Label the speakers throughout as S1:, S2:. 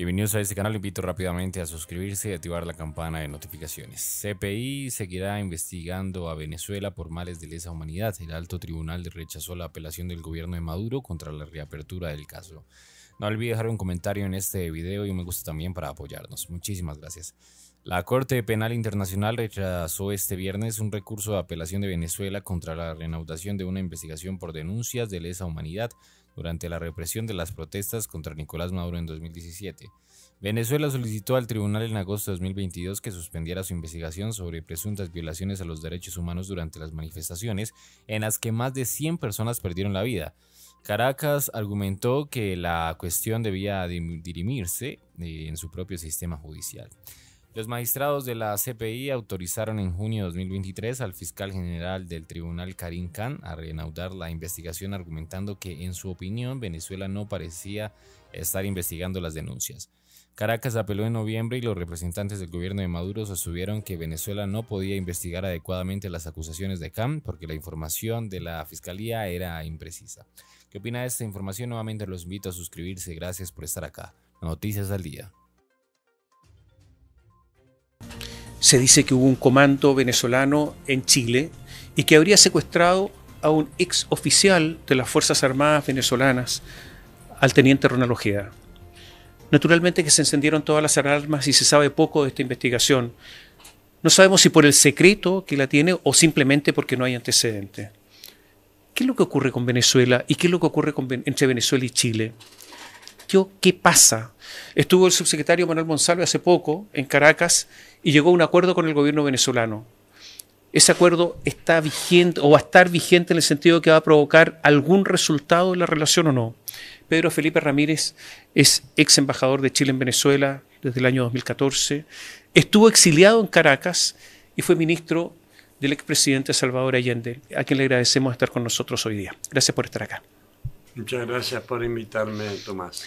S1: Bienvenidos a este canal, invito rápidamente a suscribirse y activar la campana de notificaciones. CPI seguirá investigando a Venezuela por males de lesa humanidad. El alto tribunal rechazó la apelación del gobierno de Maduro contra la reapertura del caso. No olvides dejar un comentario en este video y un me gusta también para apoyarnos. Muchísimas gracias. La Corte Penal Internacional rechazó este viernes un recurso de apelación de Venezuela contra la reanudación de una investigación por denuncias de lesa humanidad durante la represión de las protestas contra Nicolás Maduro en 2017. Venezuela solicitó al tribunal en agosto de 2022 que suspendiera su investigación sobre presuntas violaciones a los derechos humanos durante las manifestaciones en las que más de 100 personas perdieron la vida. Caracas argumentó que la cuestión debía dirimirse eh, en su propio sistema judicial. Los magistrados de la CPI autorizaron en junio de 2023 al fiscal general del tribunal Karim Khan a reanudar la investigación argumentando que, en su opinión, Venezuela no parecía estar investigando las denuncias. Caracas apeló en noviembre y los representantes del gobierno de Maduro sostuvieron que Venezuela no podía investigar adecuadamente las acusaciones de Khan porque la información de la fiscalía era imprecisa. ¿Qué opina de esta información? Nuevamente los invito a suscribirse. Gracias por estar acá. Noticias al día.
S2: se dice que hubo un comando venezolano en Chile y que habría secuestrado a un ex oficial de las Fuerzas Armadas venezolanas, al teniente Ronald Ojeda. Naturalmente que se encendieron todas las alarmas y se sabe poco de esta investigación. No sabemos si por el secreto que la tiene o simplemente porque no hay antecedente. ¿Qué es lo que ocurre con Venezuela y qué es lo que ocurre entre Venezuela y Chile? qué pasa. Estuvo el subsecretario Manuel Monsalve hace poco en Caracas y llegó a un acuerdo con el gobierno venezolano. Ese acuerdo está vigente o va a estar vigente en el sentido de que va a provocar algún resultado en la relación o no. Pedro Felipe Ramírez es ex embajador de Chile en Venezuela desde el año 2014. Estuvo exiliado en Caracas y fue ministro del expresidente Salvador Allende, a quien le agradecemos estar con nosotros hoy día. Gracias por estar acá.
S3: Muchas gracias por invitarme, Tomás.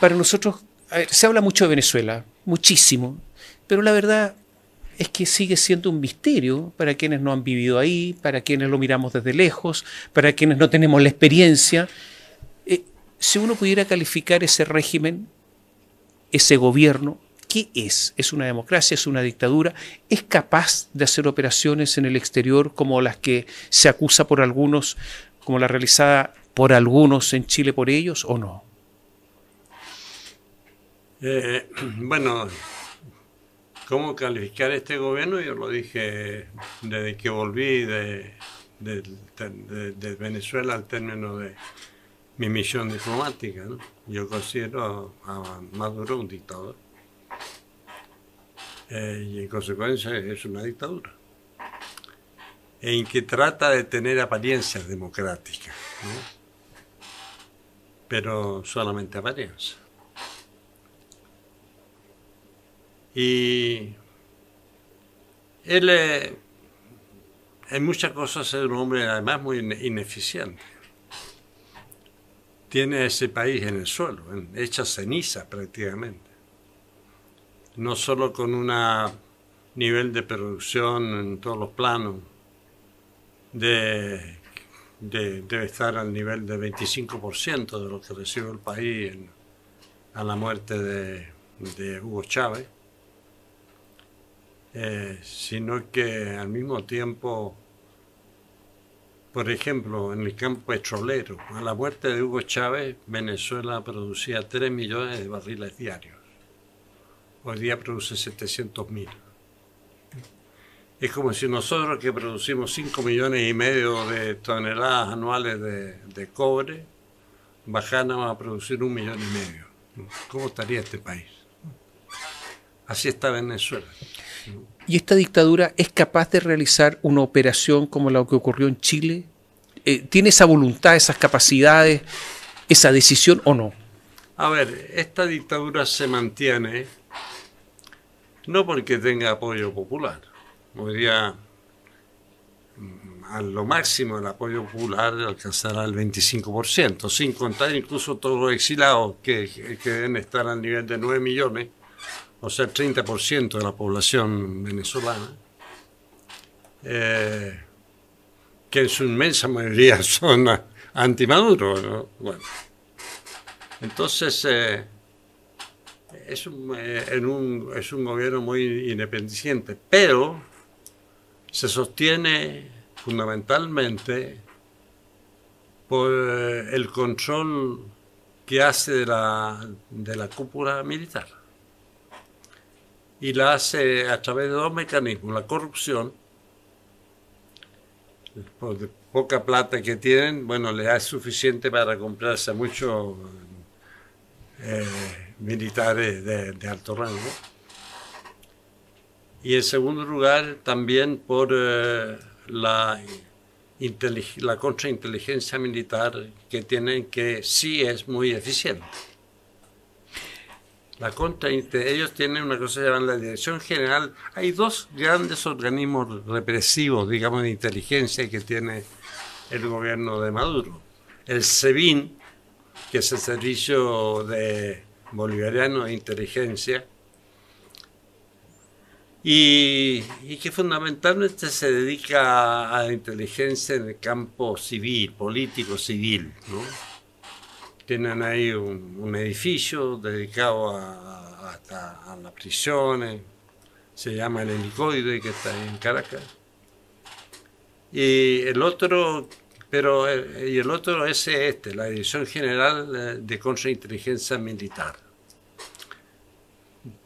S2: Para nosotros, se habla mucho de Venezuela, muchísimo, pero la verdad es que sigue siendo un misterio para quienes no han vivido ahí, para quienes lo miramos desde lejos, para quienes no tenemos la experiencia. Eh, si uno pudiera calificar ese régimen, ese gobierno, ¿qué es? ¿Es una democracia? ¿Es una dictadura? ¿Es capaz de hacer operaciones en el exterior como las que se acusa por algunos, como la realizada por algunos en Chile por ellos o no?
S3: Eh, bueno, ¿cómo calificar este gobierno? Yo lo dije desde que volví de, Venezuela al término de mi misión diplomática. ¿no? Yo considero a Maduro un dictador. Eh, y en consecuencia es una dictadura, en que trata de tener apariencias democráticas. ¿no? pero solamente varias. Y él eh, en muchas cosas es un hombre además muy ineficiente. Tiene ese país en el suelo, hecha ceniza prácticamente. No solo con un nivel de producción en todos los planos, de debe estar al nivel del 25% de lo que recibe el país a la muerte de, Hugo Chávez, eh, sino que al mismo tiempo, por ejemplo, en el campo petrolero, a la muerte de Hugo Chávez, Venezuela producía 3 millones de barriles diarios. Hoy día produce 700 mil. Es como si nosotros que producimos 5 millones y medio de toneladas anuales de, cobre, bajáramos a producir un millón y medio. ¿Cómo estaría este país? Así está Venezuela.
S2: ¿Y esta dictadura es capaz de realizar una operación como la que ocurrió en Chile? Eh, ¿Tiene esa voluntad, esas capacidades, esa decisión o no?
S3: A ver, esta dictadura se mantiene no porque tenga apoyo popular, podría mm, a lo máximo el apoyo popular alcanzará el 25%, sin contar incluso todos los exilados que, deben estar al nivel de 9 millones, o sea, 30% de la población venezolana, eh, que en su inmensa mayoría son antimaduros. entonces, eh, es, eh, es un gobierno muy independiente, pero se sostiene fundamentalmente por eh, el control que hace de la, cúpula militar. Y la hace a través de dos mecanismos, la corrupción, por poca plata que tienen, bueno, le da suficiente para comprarse a muchos eh, militares de alto rango y en segundo lugar, también por eh, la, la contrainteligencia militar que tienen, que sí es muy eficiente. La contra, ellos tienen una cosa que la Dirección General. Hay dos grandes organismos represivos, digamos, de inteligencia que tiene el gobierno de Maduro. El SEBIN, que es el Servicio de Bolivariano de Inteligencia, y, que fundamentalmente se dedica a, la inteligencia en el campo civil, político civil. Tienen ahí un, edificio dedicado a, a, las prisiones, eh, se llama el helicoide que está en Caracas. Y el otro pero eh, y el otro es este, la Dirección General eh, de Contrainteligencia Militar.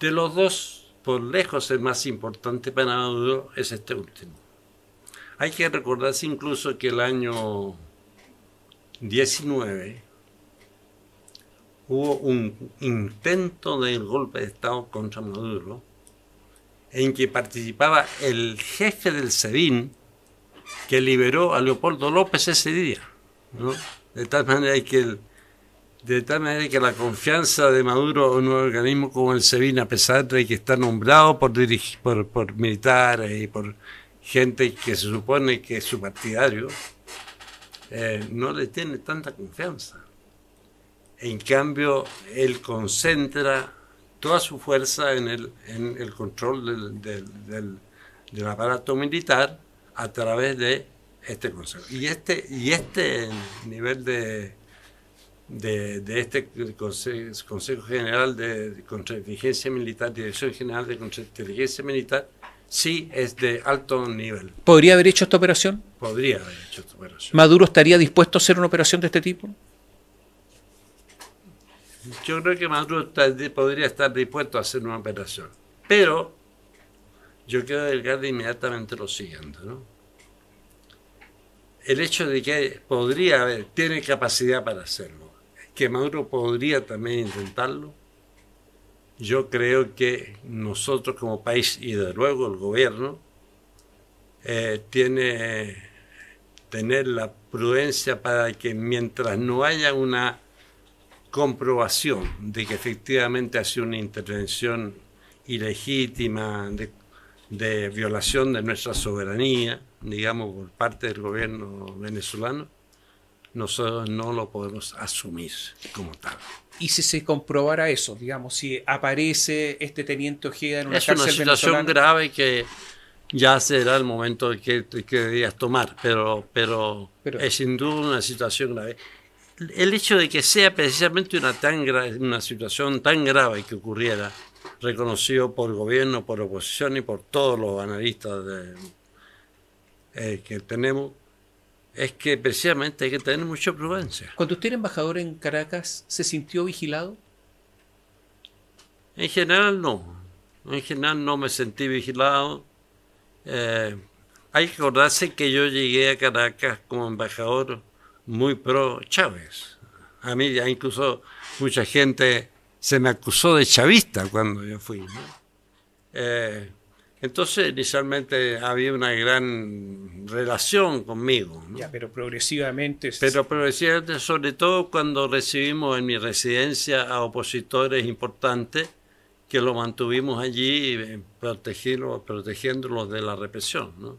S3: De los dos por lejos el más importante para Maduro es este último. Hay que recordarse incluso que el año 19 hubo un intento de golpe de Estado contra Maduro en que participaba el jefe del CEDIN que liberó a Leopoldo López ese día. De tal manera que el, de tal manera que la confianza de Maduro en un organismo como el SEBIN, a pesar de que está nombrado por, por, por militares y por gente que se supone que es su partidario, eh, no le tiene tanta confianza. En cambio, él concentra toda su fuerza en el, control del, del, aparato militar a través de este consejo. Y este, y este nivel de de, este Consejo, General de Contrainteligencia Militar, Dirección General de Contrainteligencia Militar, sí es de alto nivel.
S2: ¿Podría haber hecho esta operación? Podría
S3: haber hecho esta operación. ¿Maduro
S2: estaría dispuesto a hacer una operación de este tipo?
S3: Yo creo que Maduro podría estar dispuesto a hacer una operación. Pero yo quiero delgar e inmediatamente lo siguiente, ¿no? El hecho de que podría haber, tiene capacidad para hacerlo que Maduro podría también intentarlo. Yo creo que nosotros como país y de luego el gobierno eh, tiene tener la prudencia para que mientras no haya una comprobación de que efectivamente ha sido una intervención ilegítima, de violación de nuestra soberanía, digamos, por parte del gobierno venezolano, nosotros no lo podemos asumir como tal.
S2: Y si se comprobara eso, digamos, si aparece este teniente Ojeda en una es una situación grave que
S3: ya será el momento que, que deberías tomar, pero, pero, es sin duda una situación grave. El hecho de que sea precisamente una, tan una situación tan grave que ocurriera, reconocido por gobierno, por oposición y por todos los analistas eh, que tenemos, es que precisamente hay que tener mucha
S2: prudencia. Cuando usted era embajador en Caracas, ¿se sintió vigilado?
S3: En general no. En general no me sentí vigilado. Eh, hay que acordarse que yo llegué a Caracas como embajador muy pro Chávez. A mí ya incluso mucha gente se me acusó de chavista cuando yo fui. Eh, entonces, inicialmente había una gran relación conmigo. pero progresivamente. Pero progresivamente, sobre todo cuando recibimos en mi residencia a opositores importantes que lo mantuvimos allí eh, protegiéndolos de la represión.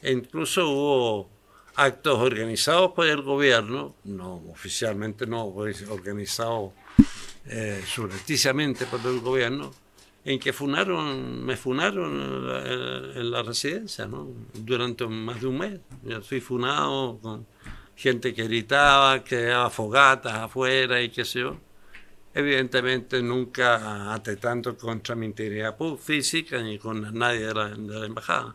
S3: E incluso hubo actos organizados por el gobierno, no oficialmente, no pues, organizados eh, por el gobierno, en que funaron, me funaron en la, residencia, ¿no? Durante más de un mes. Yo fui funado con gente que gritaba, que daba fogatas afuera y qué sé yo. Evidentemente nunca até contra mi integridad física ni con nadie de la embajada.